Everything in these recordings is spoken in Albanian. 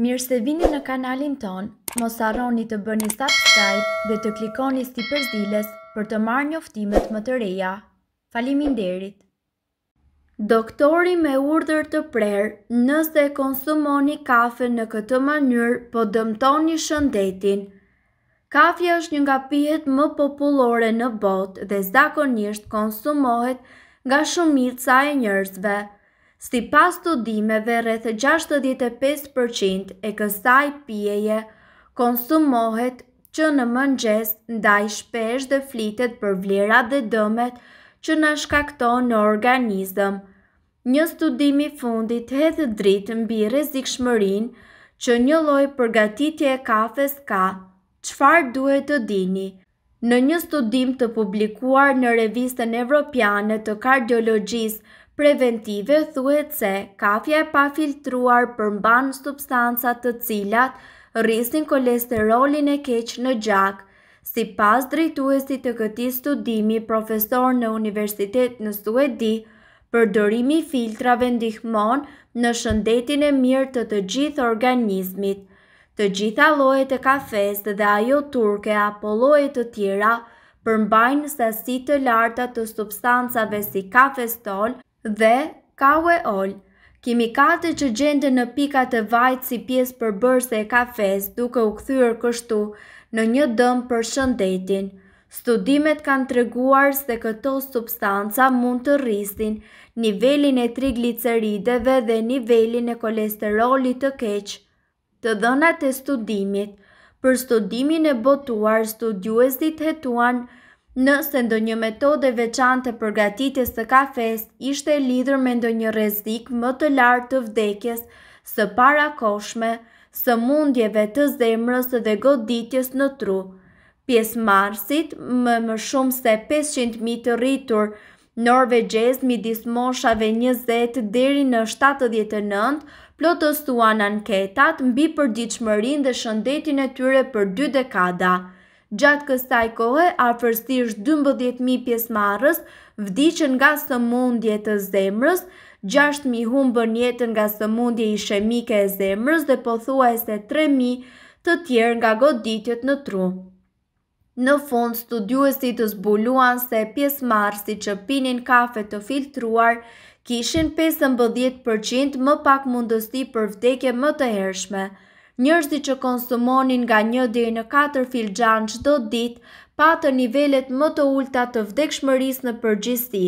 Mirë se vini në kanalin ton, mos arroni të bëni subscribe dhe të klikoni listi përzilës për të marrë një më të reja. Falimin derit! Doktori me urdër të prerë, nëse konsumoni kafe në këtë mënyrë, po dëmtoni shëndetin. Kafja është një nga pijet më populore në botë dhe zakonisht konsumohet nga shumit sa e njërzve si pas të dimeve rreth 65% e kësaj pjeje konsumohet që në mëngjes ndaj shpesh dhe flitet për vlerat dhe dëmet që në shkakton në organizëm. Një studimi fundit hedhë dritë mbi rezik shmërin që një loj përgatitje e kafes ka, qëfar duhet të dini? Në një studim të publikuar në revistën evropiane të kardiologjisë preventive thuhet se kafja e pafiltruar përmban substanca të cilat rrisin kolesterolin e keq në gjak. Si pas drejtuesi të këti studimi profesor në Universitet në Suedi, përdorimi filtrave ndihmon në shëndetin e mirë të të gjithë organizmit. Të gjitha lojet e kafes dhe ajo turke apo lojet të tjera përmbajnë sasi të larta të substancave si kafestol, dhe kaweol, kimikate që gjende në pikat e vajtë si pjesë për bërse e kafes duke u këthyrë kështu në një dëmë për shëndetin. Studimet kanë të reguar se këto substanca mund të rristin nivelin e triglicerideve dhe nivelin e kolesterolit të keqë. Të dhënat e studimit, për studimin e botuar studiuesit hetuan nështë nëse ndo një metode veçante përgatitjes të kafes ishte lidhur me ndo një rezik më të lartë të vdekjes së para koshme, së mundjeve të zemrës dhe goditjes në tru. Pjesë marsit më më shumë se 500.000 të rritur Norvegjez midis moshave 20 deri në 79 plotësuan anketat mbi përgjithshmërinë dhe shëndetin e tyre për dy dekada. Gjatë kësaj kohë, afërsisht 12.000 pjesmarës vdiqën nga së mundje të zemrës, 6.000 humbën jetën nga së mundje ishemike e zemrës dhe pothuaj se 3.000 të tjerë nga goditjet në tru. Në fund, studiuesit të zbuluan se pjesmarë si që pinin kafe të filtruar, kishin 15% më pak mundësti për vdekje më të hershme, Njërzi që konsumonin nga një dhe në 4 filxan që do dit, patë nivellet më të ullta të vdekshmëris në përgjisti.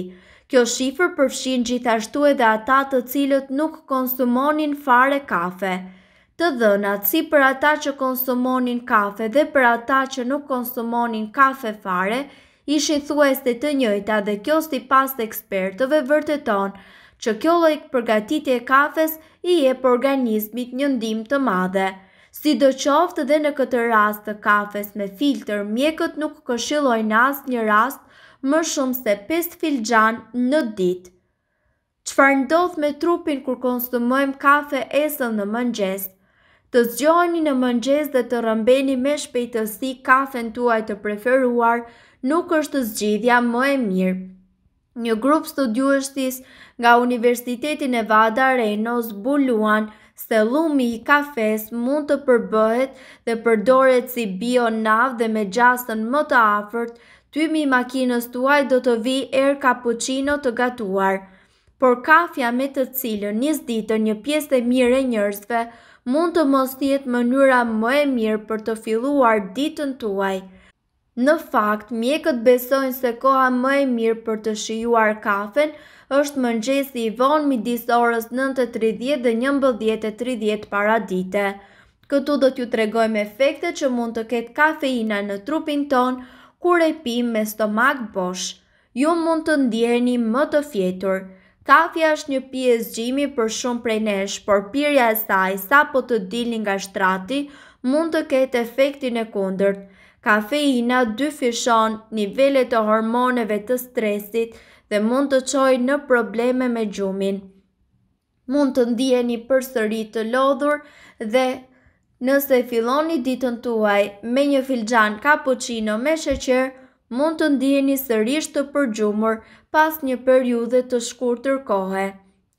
Kjo shifër përfshin gjithashtu edhe ata të cilët nuk konsumonin fare kafe. Të dhënat, si për ata që konsumonin kafe dhe për ata që nuk konsumonin kafe fare, ishin thues të të njëjta dhe kjo sti pas ekspertëve vërteton, që kjo lojk përgatitje e kafes i e për organizmit një ndim të madhe. Si do qoftë dhe në këtë rast të kafes me filtr, mjekët nuk këshiloj në asë një rast më shumë se 5 filxan në ditë. Qfar ndodh me trupin kur konsumojmë kafe esën në mëngjes? Të zgjoni në mëngjes dhe të rëmbeni me shpejtësi kafen tuaj të preferuar nuk është zgjidhja më e mirë, Një grup studiushtis nga Universiteti Nevada Reno, buluan se lumi i kafes mund të përbëhet dhe përdoret si bionav dhe me gjastën më të afert, tymi i makinës tuaj do të vi er cappuccino të gatuar. Por kafja me të cilën njës ditë një pjesë e mire njërzve mund të mos tjetë mënyra më e mirë për të filluar ditën tuaj. Në fakt, mjekët besojnë se koha më e mirë për të shijuar kafen është mëngjesi i vonë midis orës 9:30 dhe 11:30 para dite. Këtu do t'ju tregojmë efektet që mund të ketë kafeina në trupin tonë kur e pim me stomak bosh. Ju mund të ndjeni më të fjetur. Kafja është një pjesë gjimi për shumë prej nesh, por pirja e saj sapo të dilni nga shtrati mund të ketë efektin e kundërt. Kafeina dy fishon nivele të hormoneve të stresit dhe mund të qoj në probleme me gjumin. Mund të ndije një përsëri të lodhur dhe nëse filoni ditën tuaj me një filgjan cappuccino me sheqer, mund të ndije një sërish të përgjumur pas një periudhe të shkur tërkohe.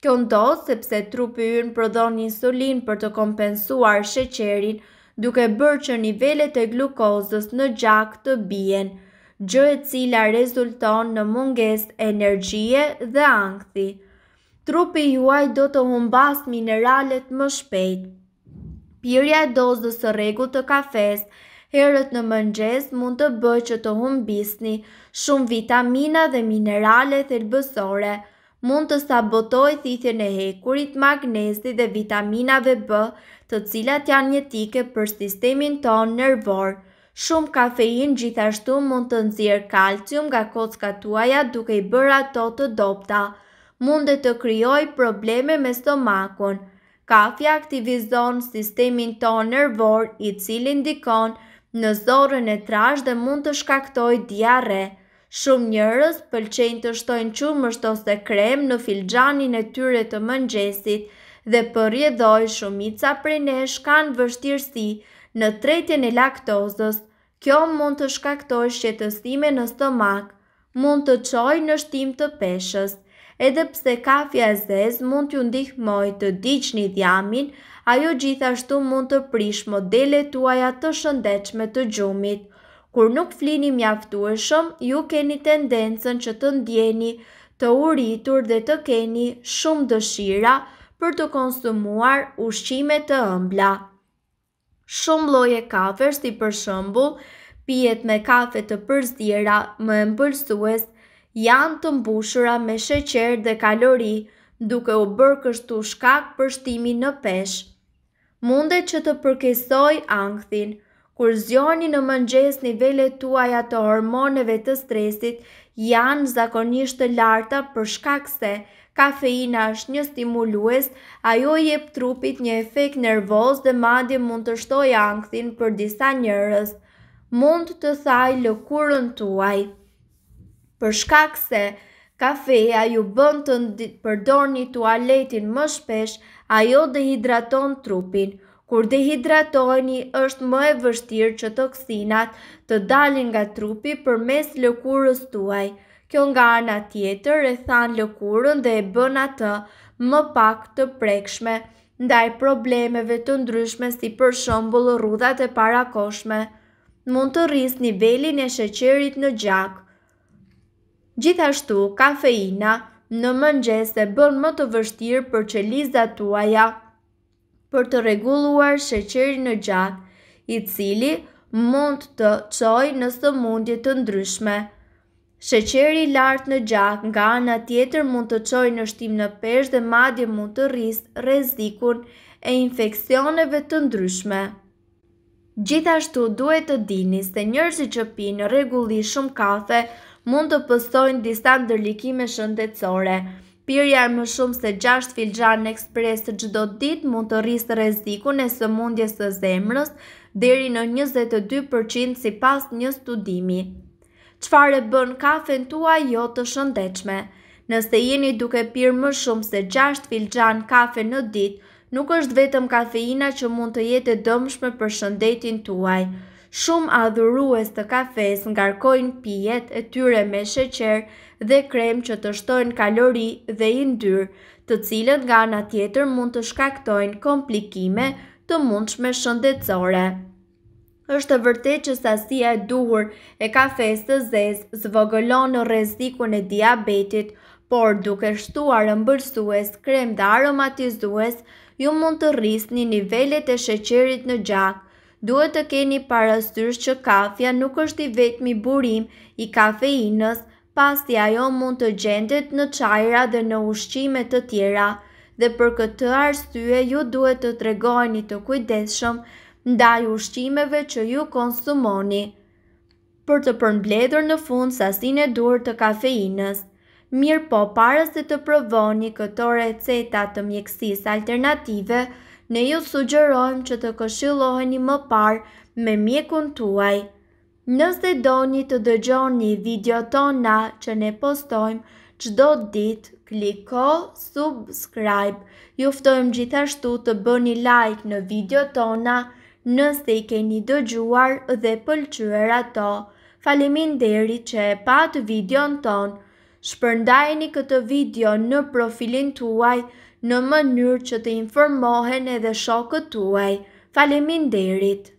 Kjo ndodh sepse trupi ynë prodhon insulin për të kompensuar sheqerin, duke bërë që nivellet e glukozës në gjak të bijen, gjë e cila rezulton në munges energjie dhe angthi. Trupi juaj do të humbas mineralet më shpejt. Pirja e dozës së regu të kafes, herët në mëngjes mund të bëj që të humbisni shumë vitamina dhe minerale thelbësore, mund të sabotoj thitje e hekurit, magnezi dhe vitaminave bë, të cilat janë jetike për sistemin ton nervor. Shumë kafein gjithashtu mund të nëzirë kalcium nga kocka tuaja duke i bërë ato të dopta, mund të kryoj probleme me stomakon. Kafja aktivizon sistemin ton nervor i cilin dikon në zorën e trash dhe mund të shkaktoj diare. Shumë njërës pëlqenjë të shtojnë qumështë ose krem në filxanin e tyre të mëngjesit, dhe përjedoj shumica prej nesh kanë vështirësi në tretjen e laktozës, kjo mund të shkaktoj shqetësime në stomak, mund të qoj në shtim të peshës, edhe pse kafja e zez mund t'ju ndihmoj të diqë një dhjamin, ajo gjithashtu mund të prish modele tuaja të shëndechme të gjumit. Kur nuk flini mjaftueshëm, e shumë, ju keni tendencen që të ndjeni të uritur dhe të keni shumë dëshira, për të konsumuar ushqime të ëmbla. Shumë lloje kafesh, si për shembull, pijet me kafe të përzdjera më ëmbëlsues, janë të mbushura me sheqer dhe kalori, duke u bërë kështu shkak për shtimin në peshë. Mundet që të përkesoj angthin, kur zjoni në mëngjes nivellet tuaja të hormoneve të stresit janë zakonisht të larta për shkak se kafeina është një stimulues, ajo jep trupit një efekt nervoz dhe madje mund të shtojë ankthin për disa njerëz. Mund të thaj lëkurën tuaj. Për shkak se kafeja ju bën të përdorni tualetin më shpesh, ajo dehidraton trupin. Kur dehidratojni, është më e vështirë që toksinat të dalin nga trupi për mes lëkurës tuaj. Kjo nga arna tjetër e than lëkurën dhe e bën atë më pak të prekshme, ndaj problemeve të ndryshme si për shëmbullë rudhat e parakoshme. Mund të rris nivelin e sheqerit në gjak. Gjithashtu, kafeina në mëngjes e bën më të vështirë për qelizat tuaja, për të regulluar sheqeri në gjak, i cili mund të qoj në së mundje të ndryshme. Sheqeri lartë në gjak nga anë tjetër mund të qoj në shtim në pesh dhe madje mund të rrisë rezikun e infekcioneve të ndryshme. Gjithashtu duhet të dini se njërë që pinë regulli shumë kafe mund të pëstojnë disa ndërlikime shëndetsore, Pirja e më shumë se 6 filxhan në ekspres të gjdo dit mund të rrisë reziku në së mundjes të zemrës dheri në 22% si pas një studimi. Qfar e bën kafen tuaj jo të shëndechme? Nëse jeni duke pirë më shumë se 6 filxhan kafe në ditë, nuk është vetëm kafeina që mund të jetë e dëmshme për shëndetin tuaj shumë adhurues të kafes ngarkojnë pijet e tyre me sheqer dhe krem që të shtojnë kalori dhe indyr, të cilën nga nga tjetër mund të shkaktojnë komplikime të mundshme shëndetësore. Është të vërtet që sasia e duhur e kafes të zez zvogëlon në rezikun e diabetit, por duke shtuar mbërsues, krem dhe aromatizues, ju mund të rrisni nivellet e sheqerit në gjatë duhet të keni parasysh që kafja nuk është i vetmi burim i kafeinës, pasti ajo mund të gjendet në çajra dhe në ushqime të tjera dhe për këtë arsye ju duhet të tregojni të kujdesshëm ndaj ushqimeve që ju konsumoni. Për të përmbledhur në fund sasinë e duhur të kafeinës. Mirë po, para se të provoni këto receta të mjekësisë alternative, ne ju sugërojmë që të këshilloheni më parë me mjekun tuaj. Nëse doni të dëgjoni video tona që ne postojmë çdo ditë, kliko subscribe. Ju ftojmë gjithashtu të bëni like në video tona nëse i keni dëgjuar dhe pëlqyer ato. Falimin deri që e patë videon tonë, shpërndajeni këtë video në profilin tuaj, në mënyrë që të informohen edhe shokët tuaj. Falemin derit!